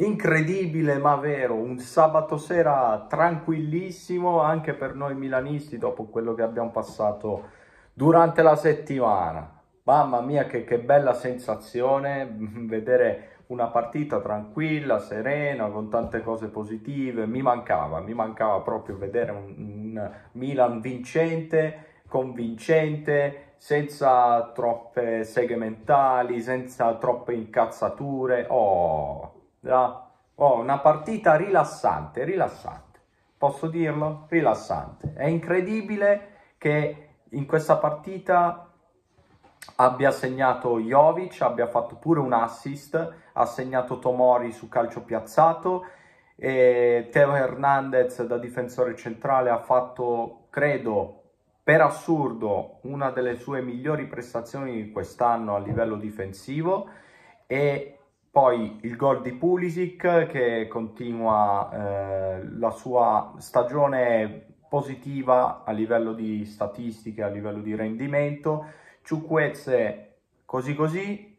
Incredibile ma vero, un sabato sera tranquillissimo anche per noi milanisti dopo quello che abbiamo passato durante la settimana. Mamma mia che, che bella sensazione mm, vedere una partita tranquilla, serena, con tante cose positive. Mi mancava, mi mancava proprio vedere un, un Milan vincente, convincente, senza troppe seghe mentali, senza troppe incazzature. Oh! da, oh, una partita rilassante, rilassante, posso dirlo? Rilassante. È incredibile che in questa partita abbia segnato Jovic, abbia fatto pure un assist, ha segnato Tomori su calcio piazzato e Teo Hernandez da difensore centrale ha fatto, credo, per assurdo, una delle sue migliori prestazioni di quest'anno a livello difensivo e poi il gol di Pulisic che continua eh, la sua stagione positiva a livello di statistiche, a livello di rendimento. Ciucquezze così così,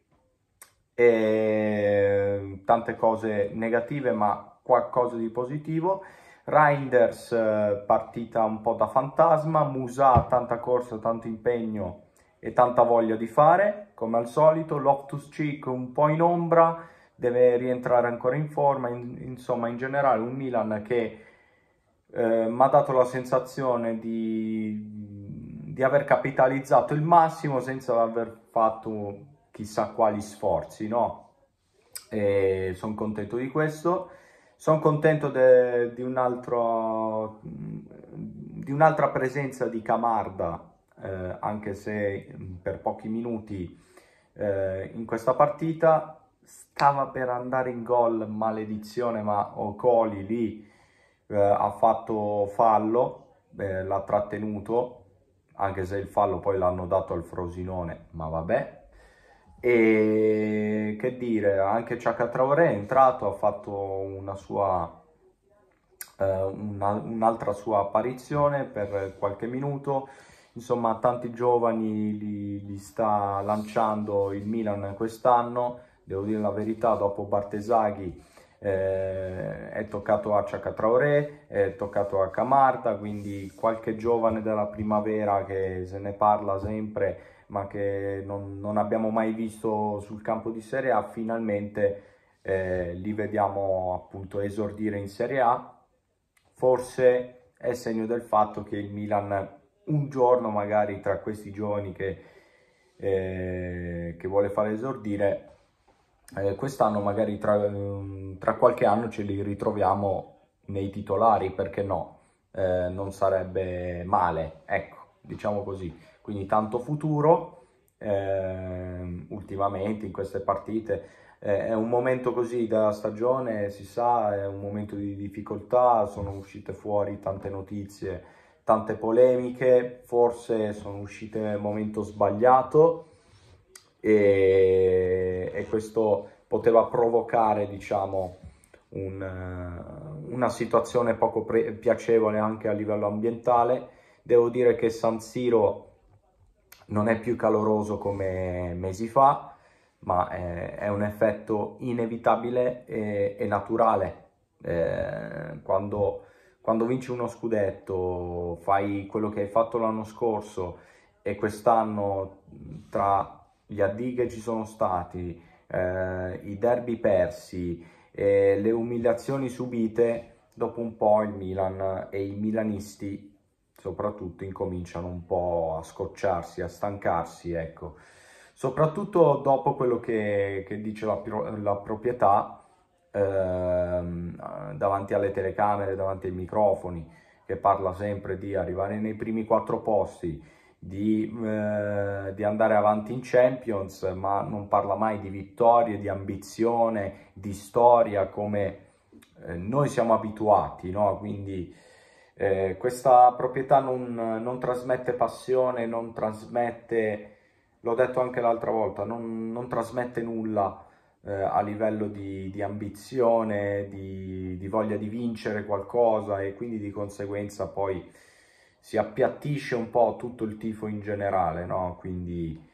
e tante cose negative ma qualcosa di positivo. Reinders eh, partita un po' da fantasma, Musa tanta corsa, tanto impegno e tanta voglia di fare, come al solito. Loftus Cheek un po' in ombra, deve rientrare ancora in forma, in, insomma in generale un Milan che eh, mi ha dato la sensazione di, di aver capitalizzato il massimo senza aver fatto chissà quali sforzi, no? sono contento di questo. Sono contento di un un'altra presenza di Camarda eh, anche se mm, per pochi minuti eh, in questa partita. Stava per andare in gol, maledizione, ma Ocoli lì eh, ha fatto fallo, eh, l'ha trattenuto, anche se il fallo poi l'hanno dato al Frosinone, ma vabbè, e che dire anche Ciacca Traoré è entrato ha fatto una sua eh, un'altra sua apparizione per qualche minuto insomma tanti giovani li, li sta lanciando il Milan quest'anno, devo dire la verità, dopo Bartesaghi eh, è toccato a Ciacatraoré, è toccato a Camarda, quindi qualche giovane della primavera che se ne parla sempre ma che non, non abbiamo mai visto sul campo di Serie A, finalmente eh, li vediamo appunto esordire in Serie A, forse è segno del fatto che il Milan un giorno magari tra questi giovani che, eh, che vuole fare esordire, eh, quest'anno magari tra, mm, tra, qualche anno ce li ritroviamo nei titolari, perché no? Eh, non sarebbe male, ecco, diciamo così. Quindi tanto futuro, ehm, ultimamente in queste partite eh, è un momento così della stagione, si sa, è un momento di difficoltà, sono uscite fuori tante notizie tante polemiche, forse sono uscite nel momento sbagliato e, e questo poteva provocare, diciamo, un, eh, una situazione poco pre- piacevole anche a livello ambientale. Devo dire che San Siro non è più caloroso come mesi fa, ma è, eh, è un effetto inevitabile e, e naturale. Eh, quando quando vinci uno scudetto, fai quello che hai fatto l'anno scorso e quest'anno tra gli addì che ci sono stati, eh, i derby persi, eh, le umiliazioni subite, dopo un po' il Milan e i milanisti soprattutto incominciano un po' a scocciarsi, a stancarsi, ecco. Soprattutto dopo quello che, che dice la, la proprietà, ehm, davanti alle telecamere, davanti ai microfoni, che parla sempre di arrivare nei primi quattro posti, di, eh, di, andare avanti in Champions, ma non parla mai di vittorie, di ambizione, di storia come eh, noi siamo abituati, no? Quindi eh, questa proprietà non, non, trasmette passione, non trasmette, l'ho detto anche l'altra volta, non, non trasmette nulla eh, a livello di, di ambizione, di, di, voglia di vincere qualcosa e quindi di conseguenza poi si appiattisce un po' tutto il tifo in generale, no? Quindi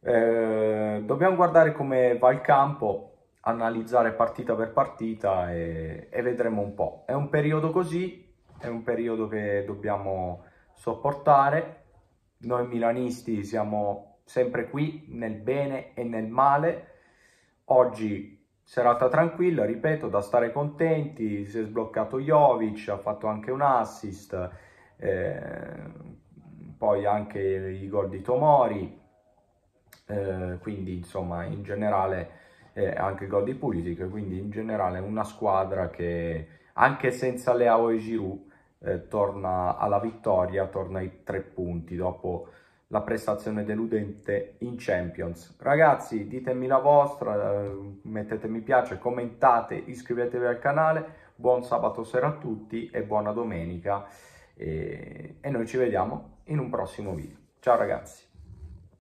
eh, dobbiamo guardare come va il campo, analizzare partita per partita e, e vedremo un po'. È un periodo così, è un periodo che dobbiamo sopportare. Noi milanisti siamo sempre qui nel bene e nel male Oggi serata tranquilla, ripeto, da stare contenti, si è sbloccato Jovic, ha fatto anche un assist, eh, poi anche i gol di Tomori, eh, quindi insomma in generale eh, anche il gol di Pulisic, quindi in generale una squadra che anche senza Leao e Giroud eh, torna alla vittoria, torna ai tre punti dopo la prestazione deludente in Champions. Ragazzi, ditemi la vostra, eh, mettete mi piace, commentate, iscrivetevi al canale. Buon sabato sera a tutti e buona domenica. E, e noi ci vediamo in un prossimo video. Ciao ragazzi.